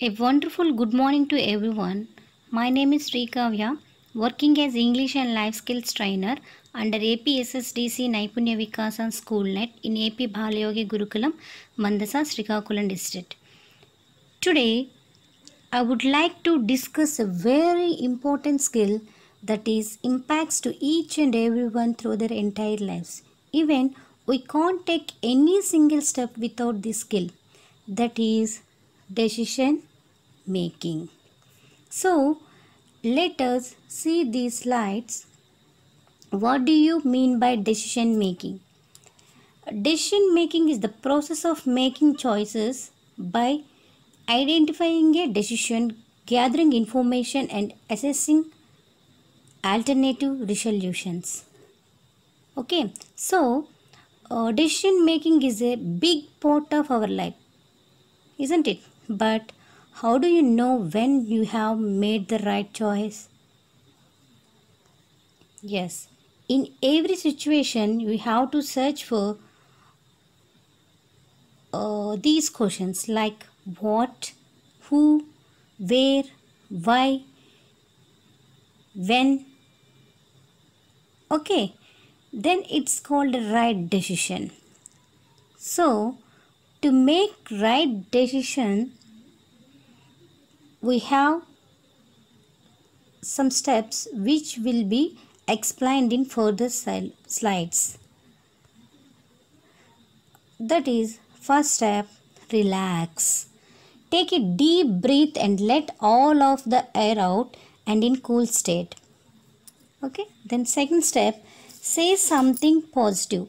A wonderful good morning to everyone. My name is Srikavya, working as English and Life Skills Trainer under APSSDC SSDC Naipunya Vikasan Net in AP Bhalayogi Gurukulam, Mandasa, Srikakulam district. Today, I would like to discuss a very important skill that is impacts to each and everyone through their entire lives. Even we can't take any single step without this skill. That is decision making. So, let us see these slides. What do you mean by decision making? Decision making is the process of making choices by identifying a decision, gathering information and assessing alternative resolutions. Okay, so uh, decision making is a big part of our life, isn't it? But how do you know when you have made the right choice? Yes, in every situation, we have to search for uh, these questions like what, who, where, why, when. Okay, then it's called a right decision. So, to make right decision, we have some steps which will be explained in further slides. That is first step relax. Take a deep breath and let all of the air out and in cool state. Okay, then second step say something positive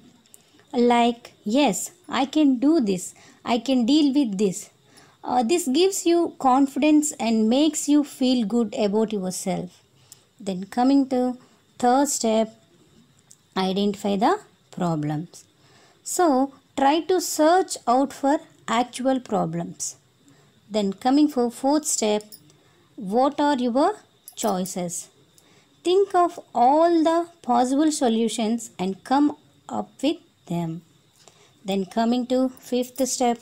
like yes, I can do this, I can deal with this, uh, this gives you confidence and makes you feel good about yourself. Then coming to third step, identify the problems. So try to search out for actual problems. Then coming for fourth step, what are your choices? Think of all the possible solutions and come up with them. Then coming to fifth step,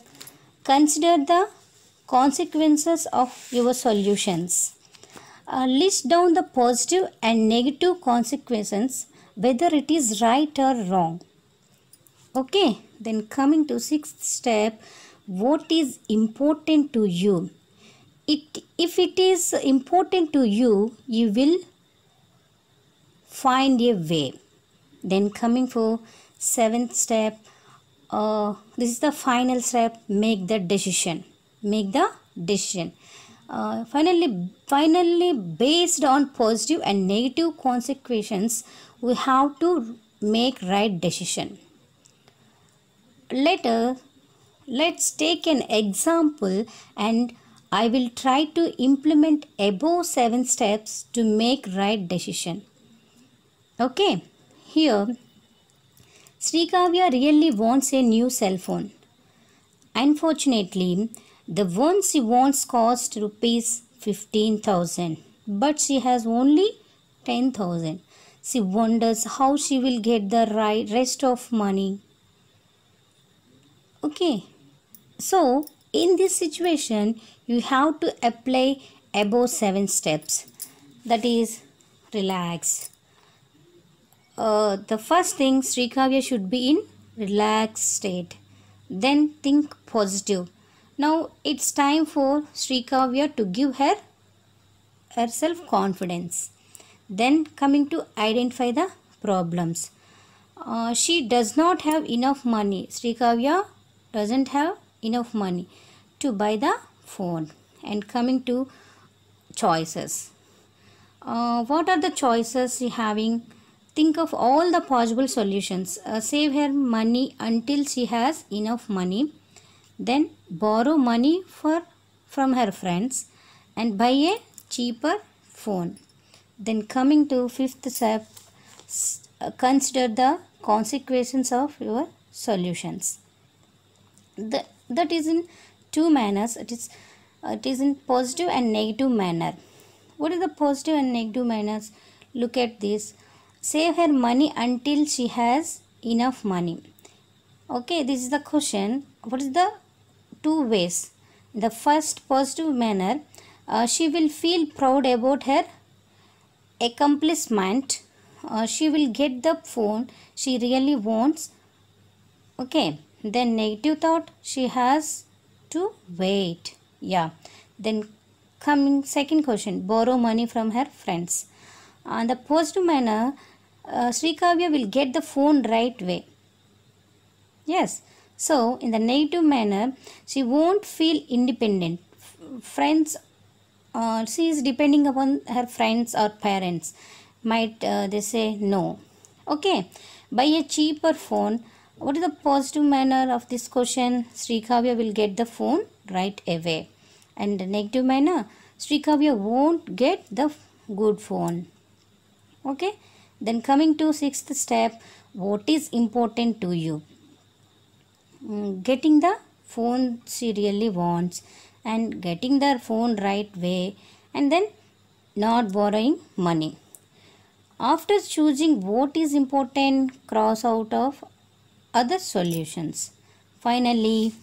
consider the consequences of your solutions. Uh, list down the positive and negative consequences whether it is right or wrong. Okay, then coming to sixth step, what is important to you? It, if it is important to you, you will find a way. Then coming for seventh step, uh, this is the final step, make the decision make the decision. Uh, finally, finally, based on positive and negative consequences, we have to make right decision. Later, let's take an example and I will try to implement above 7 steps to make right decision. Okay, here Srikavya really wants a new cell phone. Unfortunately, the one she wants cost rupees 15,000 but she has only 10,000. She wonders how she will get the right rest of money. Okay. So, in this situation, you have to apply above 7 steps. That is, relax. Uh, the first thing, Sri Kavya should be in relaxed state. Then think positive. Now it's time for Sri Kavya to give her herself confidence. Then coming to identify the problems. Uh, she does not have enough money. Sri Kavya doesn't have enough money to buy the phone. And coming to choices. Uh, what are the choices she having? Think of all the possible solutions. Uh, save her money until she has enough money then borrow money for from her friends and buy a cheaper phone then coming to fifth step uh, consider the consequences of your solutions the, that is in two manners it is uh, it is in positive and negative manner what is the positive and negative manners look at this save her money until she has enough money okay this is the question what is the two ways. The first positive manner, uh, she will feel proud about her accomplishment. Uh, she will get the phone she really wants. Okay. Then negative thought, she has to wait. Yeah. Then coming second question, borrow money from her friends. On the positive manner, uh, Sri Kavya will get the phone right way. Yes, so, in the negative manner, she won't feel independent. Friends, uh, she is depending upon her friends or parents. Might uh, they say no. Okay, buy a cheaper phone. What is the positive manner of this question? Srikavya will get the phone right away. And the negative manner, Srikavya won't get the good phone. Okay, then coming to sixth step, what is important to you? Mm, getting the phone she really wants and getting their phone right way and then not borrowing money. After choosing what is important, cross out of other solutions. Finally,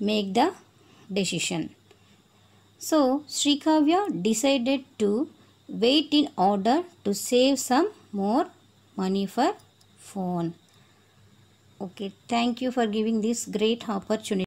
make the decision. So, Srikavya decided to wait in order to save some more money for phone. Okay, thank you for giving this great opportunity.